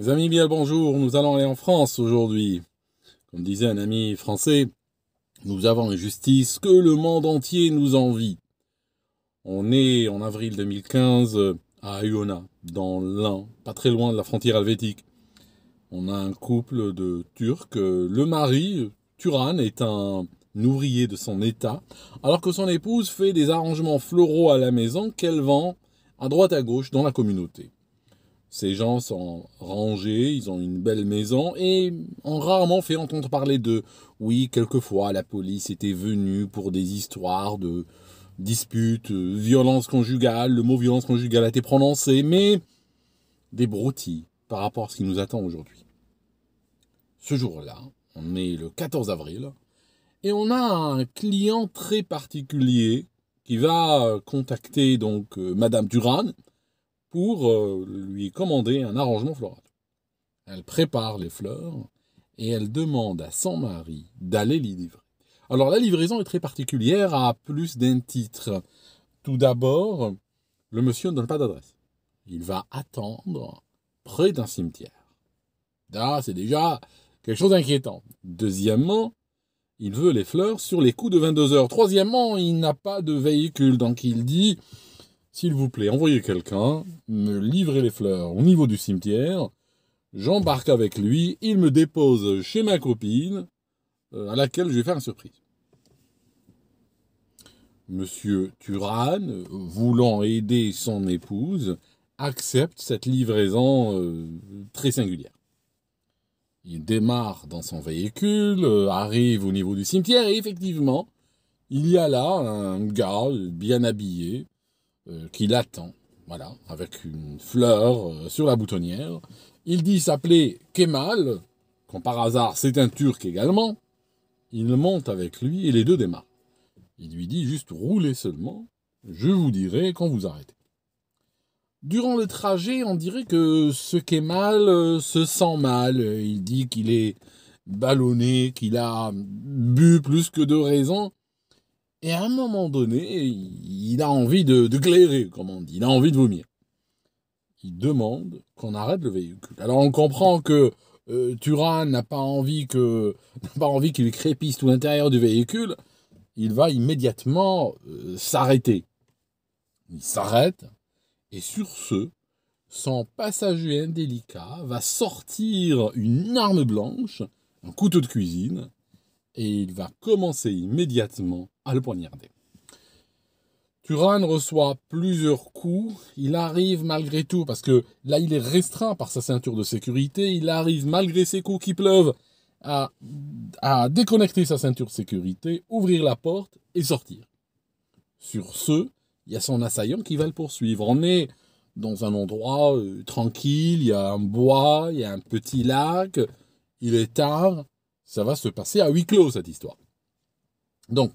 Mes amis, bien bonjour, nous allons aller en France aujourd'hui. Comme disait un ami français, nous avons une justice que le monde entier nous envie. On est en avril 2015 à Iona, dans l'Ain, pas très loin de la frontière helvétique. On a un couple de Turcs. Le mari, Turan, est un ouvrier de son état, alors que son épouse fait des arrangements floraux à la maison qu'elle vend à droite à gauche dans la communauté. Ces gens sont rangés, ils ont une belle maison et ont rarement fait entendre parler d'eux. Oui, quelquefois la police était venue pour des histoires de disputes, violence conjugale, le mot violence conjugale a été prononcé, mais des broutilles par rapport à ce qui nous attend aujourd'hui. Ce jour-là, on est le 14 avril, et on a un client très particulier qui va contacter donc euh, Madame Duran, pour euh, lui commander un arrangement floral. Elle prépare les fleurs et elle demande à son mari d'aller les livrer. Alors la livraison est très particulière à plus d'un titre. Tout d'abord, le monsieur ne donne pas d'adresse. Il va attendre près d'un cimetière. Là, c'est déjà quelque chose d'inquiétant. Deuxièmement, il veut les fleurs sur les coups de 22 heures. Troisièmement, il n'a pas de véhicule, donc il dit s'il vous plaît, envoyez quelqu'un me livrer les fleurs au niveau du cimetière. J'embarque avec lui, il me dépose chez ma copine, euh, à laquelle je vais faire une surprise. Monsieur Turan, voulant aider son épouse, accepte cette livraison euh, très singulière. Il démarre dans son véhicule, euh, arrive au niveau du cimetière et effectivement, il y a là un gars bien habillé, euh, qui l'attend, voilà, avec une fleur euh, sur la boutonnière. Il dit s'appeler Kemal, quand par hasard c'est un Turc également. Il monte avec lui et les deux démarrent. Il lui dit juste roulez seulement, je vous dirai quand vous arrêtez. Durant le trajet, on dirait que ce Kemal euh, se sent mal. Il dit qu'il est ballonné, qu'il a bu plus que de raison et à un moment donné, il a envie de, glairer, comme on dit, il a envie de vomir. Il demande qu'on arrête le véhicule. Alors on comprend que euh, Turan n'a pas envie que pas envie qu'il crépisse tout l'intérieur du véhicule. Il va immédiatement euh, s'arrêter. Il s'arrête et sur ce, son passager indélicat va sortir une arme blanche, un couteau de cuisine, et il va commencer immédiatement à le poignarder. Turan reçoit plusieurs coups, il arrive malgré tout, parce que là il est restreint par sa ceinture de sécurité, il arrive malgré ses coups qui pleuvent à, déconnecter sa ceinture de sécurité, ouvrir la porte et sortir. Sur ce, il y a son assaillant qui va le poursuivre. On est dans un endroit euh, tranquille, il y a un bois, il y a un petit lac, il est tard, ça va se passer à huis clos, cette histoire. Donc,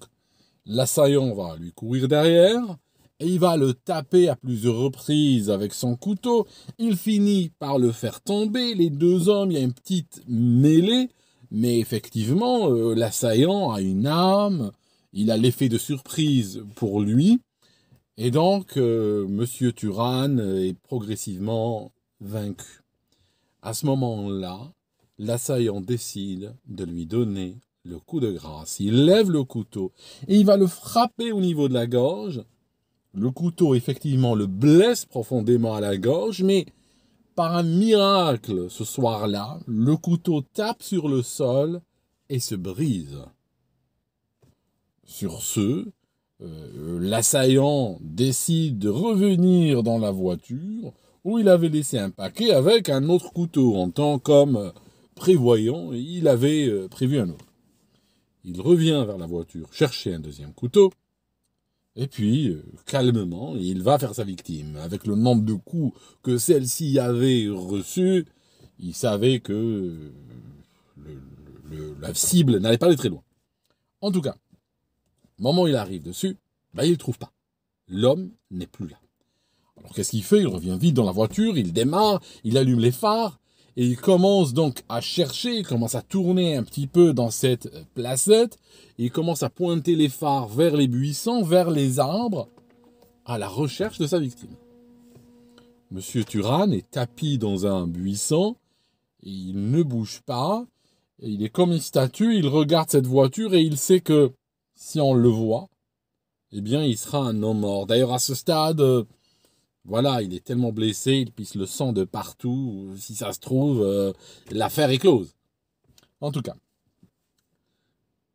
l'assaillant va lui courir derrière, et il va le taper à plusieurs reprises avec son couteau. Il finit par le faire tomber. Les deux hommes, il y a une petite mêlée, mais effectivement, euh, l'assaillant a une âme. il a l'effet de surprise pour lui, et donc euh, Monsieur Turan est progressivement vaincu. À ce moment-là, L'assaillant décide de lui donner le coup de grâce. Il lève le couteau et il va le frapper au niveau de la gorge. Le couteau, effectivement, le blesse profondément à la gorge, mais par un miracle, ce soir-là, le couteau tape sur le sol et se brise. Sur ce, euh, l'assaillant décide de revenir dans la voiture où il avait laissé un paquet avec un autre couteau en tant que prévoyant, il avait euh, prévu un autre. Il revient vers la voiture chercher un deuxième couteau, et puis, euh, calmement, il va faire sa victime. Avec le nombre de coups que celle-ci avait reçus, il savait que euh, la cible n'allait pas aller très loin. En tout cas, moment où il arrive dessus, bah, il ne trouve pas. L'homme n'est plus là. Alors qu'est-ce qu'il fait Il revient vite dans la voiture, il démarre, il allume les phares, et il commence donc à chercher, il commence à tourner un petit peu dans cette euh, placette, et il commence à pointer les phares vers les buissons, vers les arbres, à la recherche de sa victime. Monsieur Turan est tapi dans un buisson, il ne bouge pas, il est comme une statue, il regarde cette voiture et il sait que si on le voit, eh bien il sera un homme mort. D'ailleurs à ce stade, euh, voilà, il est tellement blessé, il pisse le sang de partout. Si ça se trouve, euh, l'affaire est close. En tout cas,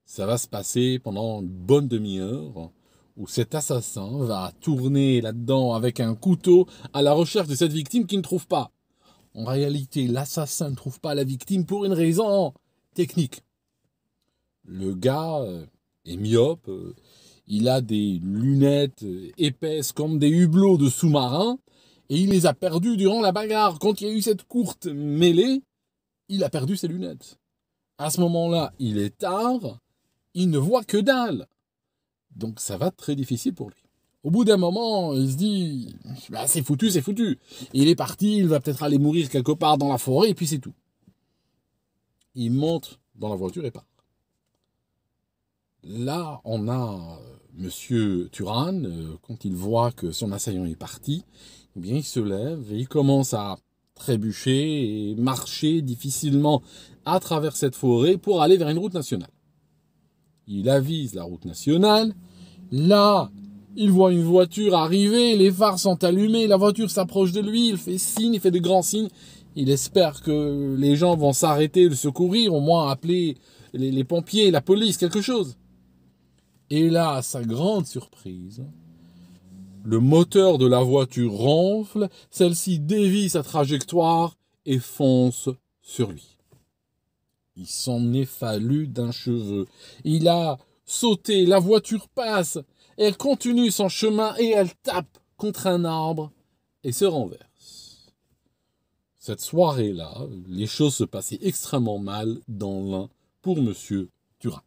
ça va se passer pendant une bonne demi-heure où cet assassin va tourner là-dedans avec un couteau à la recherche de cette victime qu'il ne trouve pas. En réalité, l'assassin ne trouve pas la victime pour une raison technique. Le gars euh, est myope, euh, il a des lunettes euh, épaisses comme des hublots de sous-marins et il les a perdues durant la bagarre. Quand il y a eu cette courte mêlée, il a perdu ses lunettes. À ce moment-là, il est tard, il ne voit que dalle. Donc ça va très difficile pour lui. Au bout d'un moment, il se dit, bah, c'est foutu, c'est foutu. Il est parti, il va peut-être aller mourir quelque part dans la forêt, et puis c'est tout. Il monte dans la voiture et part là, on a euh, Monsieur Turan, euh, quand il voit que son assaillant est parti, eh bien, il se lève et il commence à trébucher et marcher difficilement à travers cette forêt pour aller vers une route nationale. Il avise la route nationale. Là, il voit une voiture arriver, les phares sont allumés, la voiture s'approche de lui, il fait signe, il fait de grands signes. Il espère que les gens vont s'arrêter, de secourir, au moins appeler les, les pompiers, la police, quelque chose. Et là, à sa grande surprise, le moteur de la voiture ronfle, celle-ci dévie sa trajectoire et fonce sur lui. Il s'en est fallu d'un cheveu. Il a sauté, la voiture passe, elle continue son chemin et elle tape contre un arbre et se renverse. Cette soirée-là, les choses se passaient extrêmement mal dans l'un pour monsieur Turin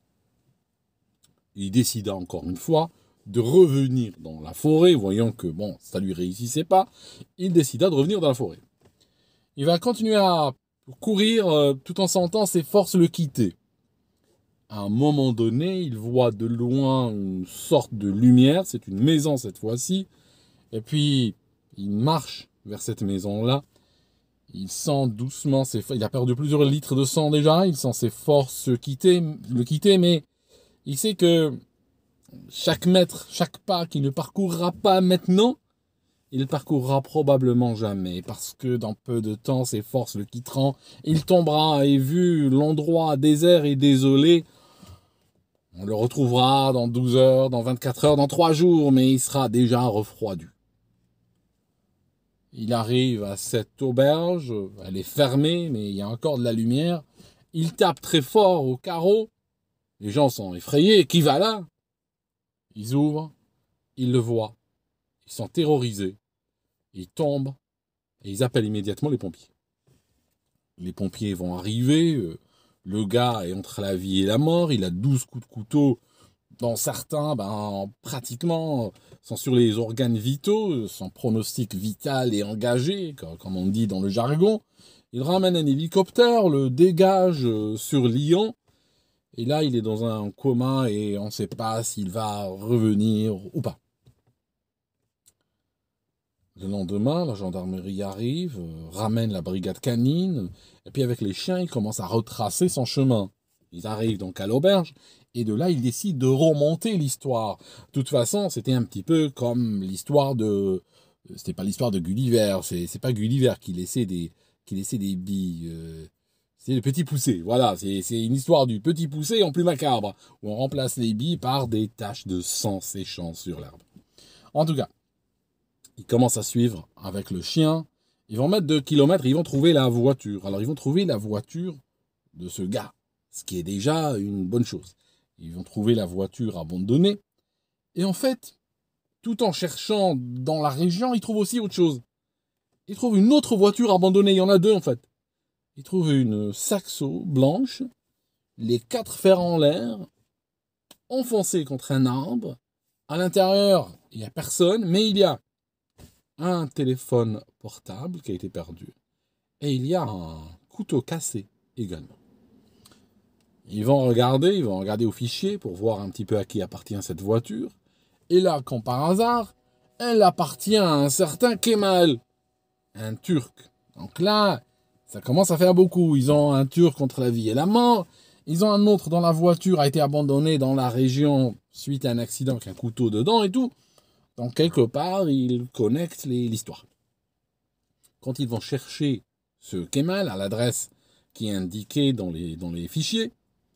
il décida encore une fois de revenir dans la forêt, voyant que bon, ça lui réussissait pas, il décida de revenir dans la forêt. Il va continuer à courir euh, tout en sentant ses forces le quitter. À un moment donné, il voit de loin une sorte de lumière, c'est une maison cette fois-ci, et puis il marche vers cette maison-là. Il sent doucement ses forces. Il a perdu plusieurs litres de sang déjà. Il sent ses forces quitter, le quitter, mais il sait que chaque mètre, chaque pas qu'il ne parcourra pas maintenant, il parcourra probablement jamais, parce que dans peu de temps, ses forces le quitteront, il tombera, et vu l'endroit désert et désolé, on le retrouvera dans 12 heures, dans 24 heures, dans 3 jours, mais il sera déjà refroidi. Il arrive à cette auberge, elle est fermée, mais il y a encore de la lumière. Il tape très fort au carreau, les gens sont effrayés. Qui va là Ils ouvrent, ils le voient, ils sont terrorisés, ils tombent et ils appellent immédiatement les pompiers. Les pompiers vont arriver, euh, le gars est entre la vie et la mort, il a 12 coups de couteau, dont certains, ben, pratiquement, sont sur les organes vitaux, sans pronostic vital et engagé, comme on dit dans le jargon. Il ramène un hélicoptère, le dégage euh, sur Lyon, et là, il est dans un coma et on ne sait pas s'il va revenir ou pas. Le lendemain, la gendarmerie arrive, euh, ramène la brigade canine, et puis avec les chiens, il commence à retracer son chemin. Ils arrivent donc à l'auberge, et de là, ils décident de remonter l'histoire. De toute façon, c'était un petit peu comme l'histoire de... C'était pas l'histoire de Gulliver, c'est pas Gulliver qui laissait des, qui laissait des billes. Euh, c'est le petit poussé, voilà, c'est une histoire du petit poussé en plus macabre, où on remplace les billes par des taches de sang séchant sur l'arbre. En tout cas, ils commencent à suivre avec le chien, ils vont mettre deux kilomètres ils vont trouver la voiture. Alors ils vont trouver la voiture de ce gars, ce qui est déjà une bonne chose. Ils vont trouver la voiture abandonnée, et en fait, tout en cherchant dans la région, ils trouvent aussi autre chose. Ils trouvent une autre voiture abandonnée, il y en a deux en fait. Ils trouve une saxo blanche, les quatre fers en l'air, enfoncés contre un arbre. À l'intérieur, il n'y a personne, mais il y a un téléphone portable qui a été perdu. Et il y a un couteau cassé également. Ils vont regarder, ils vont regarder au fichier pour voir un petit peu à qui appartient cette voiture. Et là, comme par hasard, elle appartient à un certain Kemal, un Turc. Donc là, ça commence à faire beaucoup. Ils ont un Turc contre la vie et la mort. Ils ont un autre dans la voiture, a été abandonnée dans la région suite à un accident avec un couteau dedans et tout. Donc, quelque part, ils connectent l'histoire. Quand ils vont chercher ce Kemal à l'adresse qui est indiquée dans les, dans les fichiers,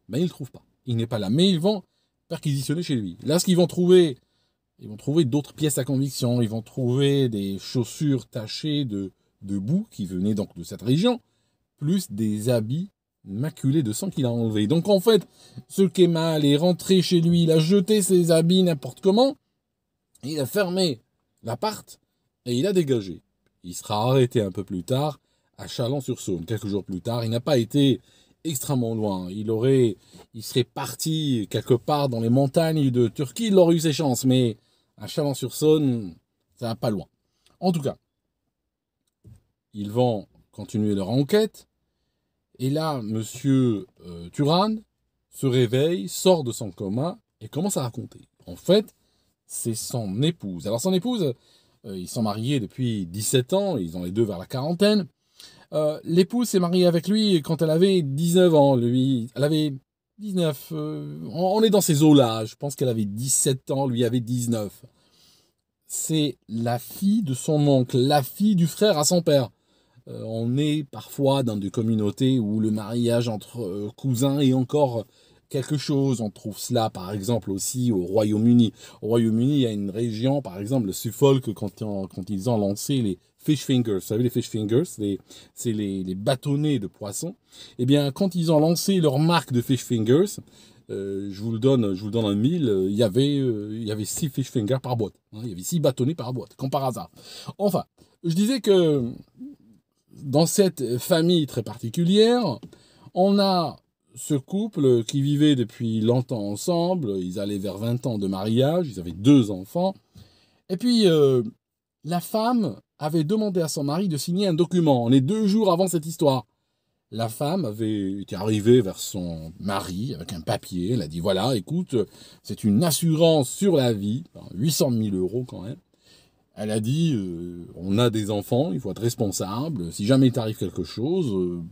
ben, ils ne le trouvent pas. Il n'est pas là. Mais ils vont perquisitionner chez lui. Là, ce qu'ils vont trouver, ils vont trouver d'autres pièces à conviction. Ils vont trouver des chaussures tachées de, de boue qui venait donc de cette région, plus des habits maculés de sang qu'il a enlevé. Donc en fait, ce Kemal est rentré chez lui, il a jeté ses habits n'importe comment, il a fermé l'appart et il a dégagé. Il sera arrêté un peu plus tard à Chalon-sur-Saône, quelques jours plus tard. Il n'a pas été extrêmement loin. Il aurait, il serait parti quelque part dans les montagnes de Turquie, il aurait eu ses chances, mais à Chalon-sur-Saône, ça va pas loin. En tout cas, ils vont continuer leur enquête. Et là, monsieur Turand euh, Turan se réveille, sort de son coma et commence à raconter. En fait, c'est son épouse. Alors son épouse, euh, ils sont mariés depuis 17 ans, ils ont les deux vers la quarantaine. Euh, l'épouse s'est mariée avec lui quand elle avait 19 ans. Lui, elle avait 19. on, est dans ces eaux-là. Je pense qu'elle avait 17 ans, lui avait 19. C'est la fille de son oncle, la fille du frère à son père. Euh, on est parfois dans des communautés où le mariage entre euh, cousins est encore quelque chose. On trouve cela, par exemple, aussi au Royaume-Uni. Au Royaume-Uni, il y a une région, par exemple, le Suffolk, quand, ils ont lancé les fish fingers. Vous savez, les fish fingers, c'est les, bâtonnets de poissons. Eh bien, quand ils ont lancé leur marque de fish fingers, euh, je vous le donne, je vous donne un mille, il y avait, six fish fingers par boîte. Hein. il y avait six bâtonnets par boîte, comme par hasard. Enfin, je disais que dans cette famille très particulière, on a ce couple qui vivait depuis longtemps ensemble, ils allaient vers 20 ans de mariage, ils avaient deux enfants, et puis euh, la femme avait demandé à son mari de signer un document, on est deux jours avant cette histoire. La femme avait été arrivée vers son mari avec un papier, elle a dit voilà, écoute, c'est une assurance sur la vie, 800 000 euros quand même, elle a dit euh, on a des enfants, il faut être responsable. Si jamais il t'arrive quelque chose, euh,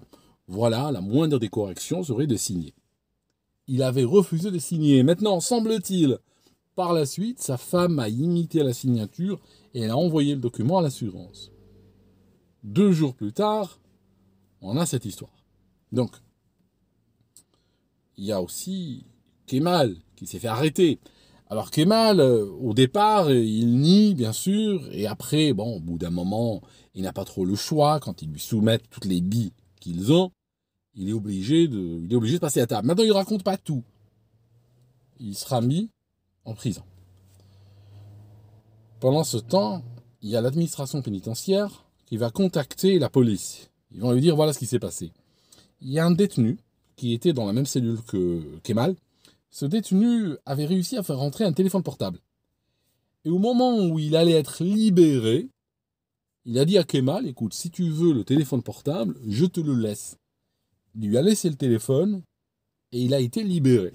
voilà, la moindre des corrections serait de signer. Il avait refusé de signer. Maintenant, semble-t-il, par la suite, sa femme a imité la signature et elle a envoyé le document à l'assurance. Deux jours plus tard, on a cette histoire. Donc, il y a aussi Kemal qui s'est fait arrêter. Alors Kemal, euh, au départ, il nie, bien sûr, et après, bon, au bout d'un moment, il n'a pas trop le choix, quand ils lui soumettent toutes les billes qu'ils ont, il est, obligé de, il est obligé de passer à table. Maintenant, il ne raconte pas tout. Il sera mis en prison. Pendant ce temps, il y a l'administration pénitentiaire qui va contacter la police. Ils vont lui dire voilà ce qui s'est passé. Il y a un détenu qui était dans la même cellule que Kemal, ce détenu avait réussi à faire rentrer un téléphone portable. Et au moment où il allait être libéré, il a dit à Kemal, écoute, si tu veux le téléphone portable, je te le laisse. Il lui a laissé le téléphone et il a été libéré.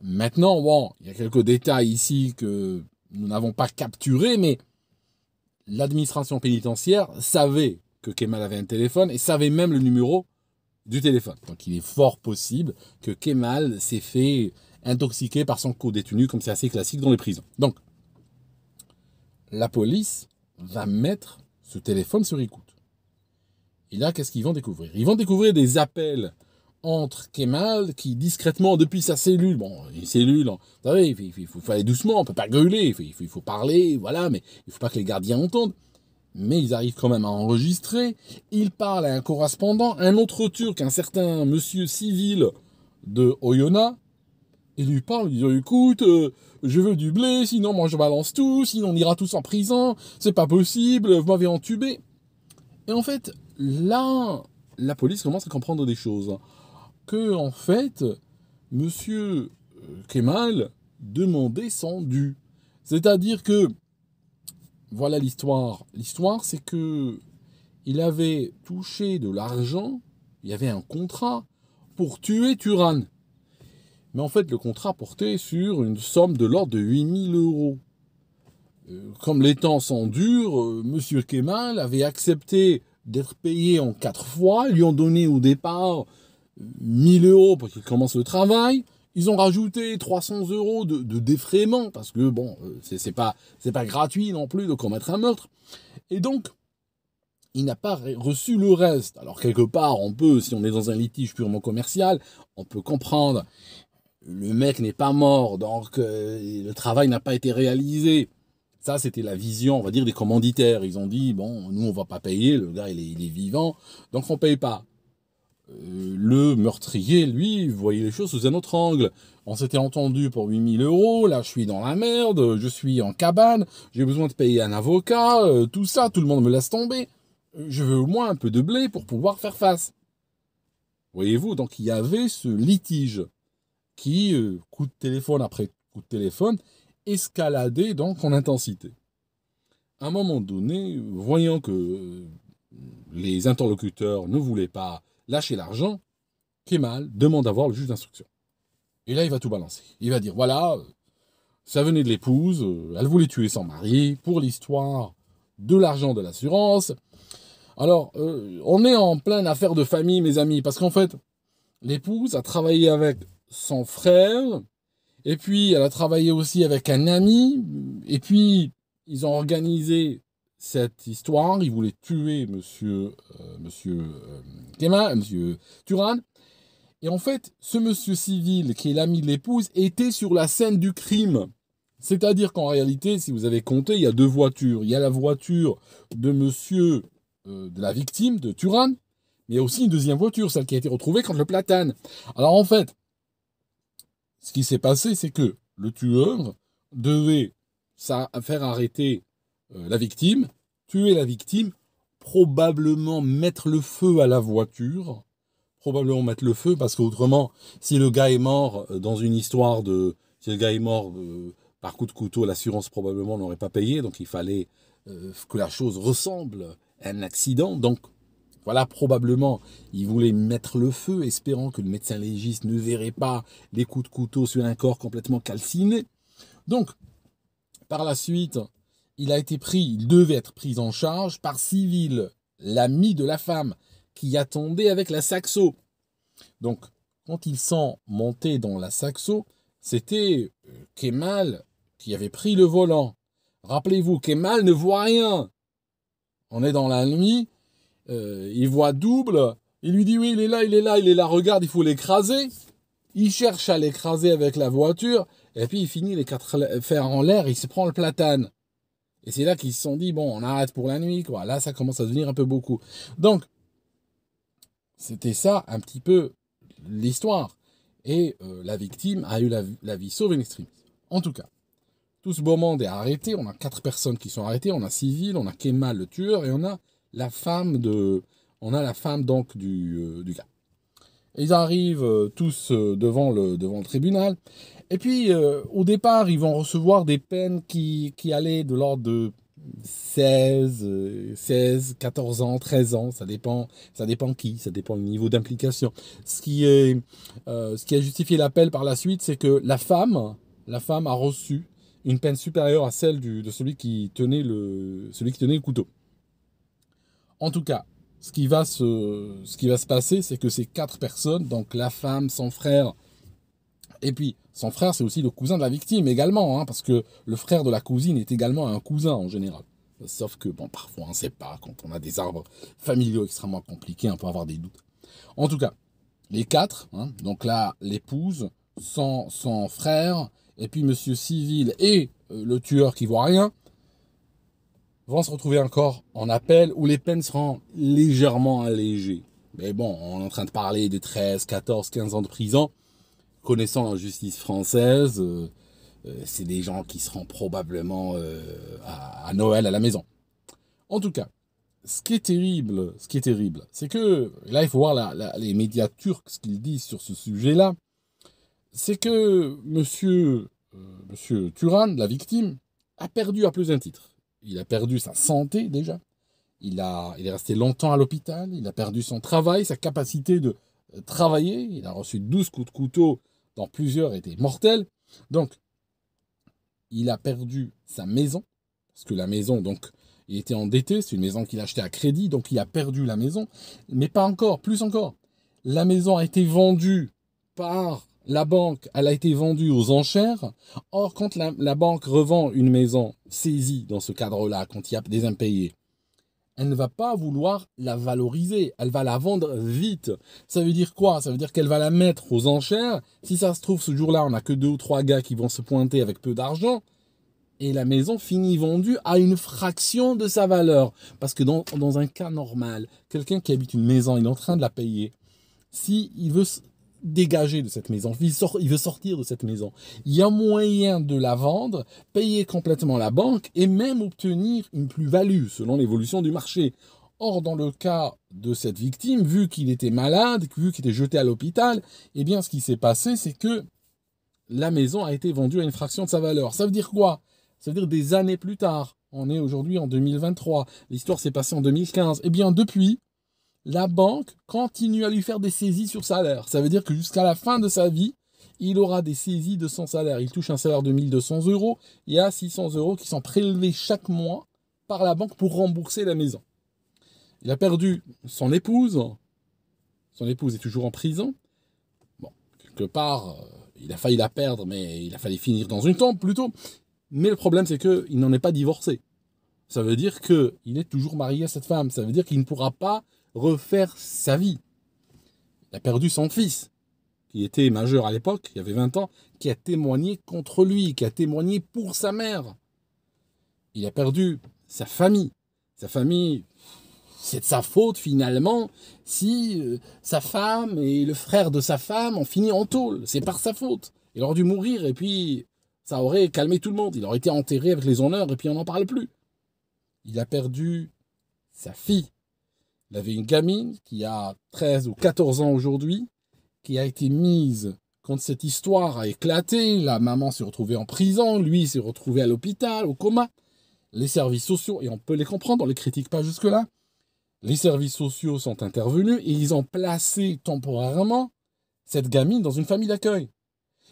Maintenant, bon, il y a quelques détails ici que nous n'avons pas capturés, mais l'administration pénitentiaire savait que Kemal avait un téléphone et savait même le numéro du téléphone. Donc il est fort possible que Kemal s'est fait intoxiquer par son co-détenu, comme c'est assez classique dans les prisons. Donc, la police va mettre ce téléphone sur écoute. Et là, qu'est-ce qu'ils vont découvrir Ils vont découvrir des appels entre Kemal qui discrètement depuis sa cellule, bon, une cellule, hein, vous savez, il faut, aller doucement, on peut pas gueuler, il faut, il faut, parler, voilà, mais il faut pas que les gardiens entendent mais ils arrivent quand même à enregistrer. ils parlent à un correspondant, un autre turc, un certain monsieur civil de Oyonnax, et lui parle, il dit écoute, euh, je veux du blé, sinon moi je balance tout, sinon on ira tous en prison, c'est pas possible, vous m'avez entubé. Et en fait, là, la police commence à comprendre des choses. Que en fait, monsieur euh, Kemal demandait son dû. C'est-à-dire que voilà l'histoire. L'histoire, c'est que il avait touché de l'argent, il y avait un contrat pour tuer Turan. Mais en fait, le contrat portait sur une somme de l'ordre de 8000 euros. Euh, comme les temps sont durs, euh, M. Kemal avait accepté d'être payé en quatre fois, lui ont donné au départ 1000 euh, euros pour qu'il commence le travail, ils ont rajouté 300 euros de, de défraiement parce que bon, euh, c'est pas c'est pas gratuit non plus de commettre un meurtre. Et donc, il n'a pas reçu le reste. Alors quelque part, on peut, si on est dans un litige purement commercial, on peut comprendre. Le mec n'est pas mort, donc euh, le travail n'a pas été réalisé. Ça, c'était la vision, on va dire, des commanditaires. Ils ont dit, bon, nous, on va pas payer, le gars, il est, il est vivant, donc on paye pas. Euh, le meurtrier, lui, voyait les choses sous un autre angle. On s'était entendu pour 8000 euros, là je suis dans la merde, je suis en cabane, j'ai besoin de payer un avocat, euh, tout ça, tout le monde me laisse tomber. Euh, je veux au moins un peu de blé pour pouvoir faire face. Voyez-vous, donc il y avait ce litige qui, coup de téléphone après coup de téléphone, escaladait donc en intensité. À un moment donné, voyant que les interlocuteurs ne voulaient pas lâcher l'argent, Kemal demande à voir le juge d'instruction. Et là, il va tout balancer. Il va dire, voilà, euh, ça venait de l'épouse, euh, elle voulait tuer son mari pour l'histoire de l'argent de l'assurance. Alors, euh, on est en pleine affaire de famille, mes amis, parce qu'en fait, l'épouse a travaillé avec son frère, et puis elle a travaillé aussi avec un ami, et puis ils ont organisé cette histoire. Il voulait tuer monsieur, euh, monsieur, euh, monsieur Turan. Et en fait, ce monsieur civil qui est l'ami de l'épouse était sur la scène du crime. C'est-à-dire qu'en réalité, si vous avez compté, il y a deux voitures. Il y a la voiture de monsieur, euh, de la victime, de Turan, mais il y a aussi une deuxième voiture, celle qui a été retrouvée contre le platane. Alors en fait, ce qui s'est passé, c'est que le tueur devait faire arrêter euh, la victime, tuer la victime, probablement mettre le feu à la voiture, probablement mettre le feu parce qu'autrement, si le gars est mort euh, dans une histoire de, si le gars est mort euh, par coup de couteau, l'assurance probablement n'aurait pas payé, donc il fallait que la chose ressemble à un accident, donc voilà, probablement, il voulait mettre le feu, espérant que le médecin légiste ne verrait pas les coups de couteau sur un corps complètement calciné. Donc, par la suite, il a été pris, il devait être pris en charge par Civil, l'ami de la femme, qui attendait avec la saxo. Donc, quand il sent monter dans la saxo, c'était euh, Kemal qui avait pris le volant. Rappelez-vous, Kemal ne voit rien. On est dans la nuit, euh, il voit double, il lui dit oui, il est là, il est là, il est là, regarde, il faut l'écraser. Il cherche à l'écraser avec la voiture, et puis il finit les quatre euh, fers en l'air, il se prend le platane. Et c'est là qu'ils se sont dit, bon, on arrête pour la nuit, quoi. Là, ça commence à devenir un peu beaucoup. Donc, c'était ça un petit peu l'histoire. Et euh, la victime a eu la, vie sauvée une En tout cas, tout ce beau monde est arrêté. On a quatre personnes qui sont arrêtées. On a Civil, on a Kemal le tueur et on a la femme de, on a la femme donc du, euh, gars. Ils arrivent euh, tous devant le, devant le tribunal et puis, euh, au départ, ils vont recevoir des peines qui, qui allaient de l'ordre de 16, 16, 14 ans, 13 ans, ça dépend, ça dépend qui, ça dépend du niveau d'implication. Ce qui euh, ce qui a justifié l'appel par la suite, c'est que la femme, la femme a reçu une peine supérieure à celle de celui qui tenait le, celui qui tenait le couteau. En tout cas, ce qui va se, ce qui va se passer, c'est que ces quatre personnes, donc la femme, son frère, et puis son frère, c'est aussi le cousin de la victime également, hein, parce que le frère de la cousine est également un cousin en général. Sauf que, bon, parfois, on ne sait pas, quand on a des arbres familiaux extrêmement compliqués, on peut avoir des doutes. En tout cas, les quatre, hein, donc là, l'épouse, son, son frère, et puis monsieur civil et euh, le tueur qui voit rien, vont se retrouver encore en appel où les peines seront légèrement allégées. Mais bon, on est en train de parler de 13, 14, 15 ans de prison connaissant la justice française, euh, euh, c'est des gens qui seront probablement euh, à, Noël à la maison. En tout cas, ce qui est terrible, ce qui est terrible, c'est que là il faut voir les médias turcs ce qu'ils disent sur ce sujet-là, c'est que Monsieur Monsieur Turan, la victime, a perdu à plus d'un titre. Il a perdu sa santé déjà. Il, a, il est resté longtemps à l'hôpital, il a perdu son travail, sa capacité de travailler, il a reçu 12 coups de couteau dans plusieurs étaient mortels. Donc, il a perdu sa maison, parce que la maison, donc, il était endetté, c'est une maison qu'il a à crédit, donc il a perdu la maison, mais pas encore, plus encore. La maison a été vendue par la banque, elle a été vendue aux enchères. Or, quand la, la banque revend une maison saisie dans ce cadre-là, quand il y a des impayés, elle ne va pas vouloir la valoriser, elle va la vendre vite. Ça veut dire quoi Ça veut dire qu'elle va la mettre aux enchères. Si ça se trouve, ce jour-là, on n'a que deux ou trois gars qui vont se pointer avec peu d'argent. Et la maison finit vendue à une fraction de sa valeur. Parce que dans, un cas normal, quelqu'un qui habite une maison, il est en train de la payer. Si il veut dégager de cette maison, il, il veut sortir de cette maison. Il y a moyen de la vendre, payer complètement la banque et même obtenir une plus-value selon l'évolution du marché. Or, dans le cas de cette victime, vu qu'il était malade, vu qu'il était jeté à l'hôpital, eh bien, ce qui s'est passé, c'est que la maison a été vendue à une fraction de sa valeur. Ça veut dire quoi Ça veut dire des années plus tard. On est aujourd'hui en 2023. L'histoire s'est passée en 2015. Eh bien, depuis, la banque continue à lui faire des saisies sur salaire. Ça veut dire que jusqu'à la fin de sa vie, il aura des saisies de son salaire. Il touche un salaire de 1200 euros. Il y a 600 euros qui sont prélevés chaque mois par la banque pour rembourser la maison. Il a perdu son épouse. Son épouse est toujours en prison. Bon, quelque part, euh, il a failli la perdre, mais il a fallu finir dans une tombe plutôt. Mais le problème, c'est qu'il n'en est pas divorcé. Ça veut dire qu'il est toujours marié à cette femme. Ça veut dire qu'il ne pourra pas refaire sa vie. Il a perdu son fils, qui était majeur à l'époque, il y avait 20 ans, qui a témoigné contre lui, qui a témoigné pour sa mère. Il a perdu sa famille. Sa famille, c'est de sa faute finalement si euh, sa femme et le frère de sa femme ont fini en tôle. C'est par sa faute. Il aurait dû mourir et puis ça aurait calmé tout le monde. Il aurait été enterré avec les honneurs et puis on n'en parle plus. Il a perdu sa fille. Il y avait une gamine qui a 13 ou 14 ans aujourd'hui, qui a été mise quand cette histoire a éclaté. La maman s'est retrouvée en prison, lui s'est retrouvé à l'hôpital, au coma. Les services sociaux, et on peut les comprendre, on les critique pas jusque-là. Les services sociaux sont intervenus et ils ont placé temporairement cette gamine dans une famille d'accueil.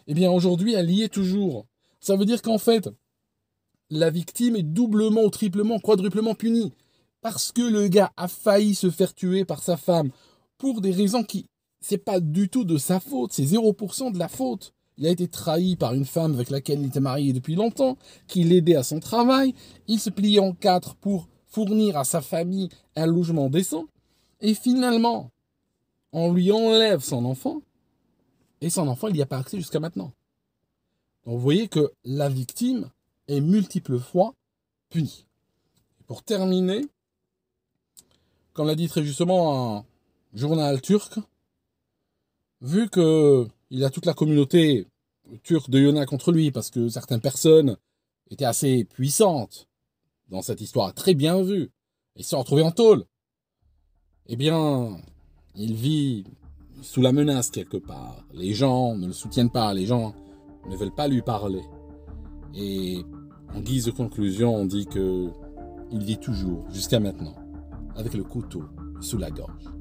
Eh bien, aujourd'hui, elle y est toujours. Ça veut dire qu'en fait, la victime est doublement ou triplement, quadruplement punie parce que le gars a failli se faire tuer par sa femme pour des raisons qui c'est pas du tout de sa faute, c'est 0% de la faute. Il a été trahi par une femme avec laquelle il était marié depuis longtemps, qui l'aidait à son travail, il se pliait en quatre pour fournir à sa famille un logement décent, et finalement, on lui enlève son enfant, et son enfant, il n'y a pas accès jusqu'à maintenant. Donc vous voyez que la victime est multiple fois punie. Pour terminer, comme l'a dit très justement un journal turc, vu que il a toute la communauté turque de Yona contre lui, parce que certaines personnes étaient assez puissantes dans cette histoire, très bien vue, et se retrouvaient en tôle, eh bien, il vit sous la menace quelque part. Les gens ne le soutiennent pas, les gens ne veulent pas lui parler. Et en guise de conclusion, on dit que il vit toujours jusqu'à maintenant avec le couteau sous la gorge.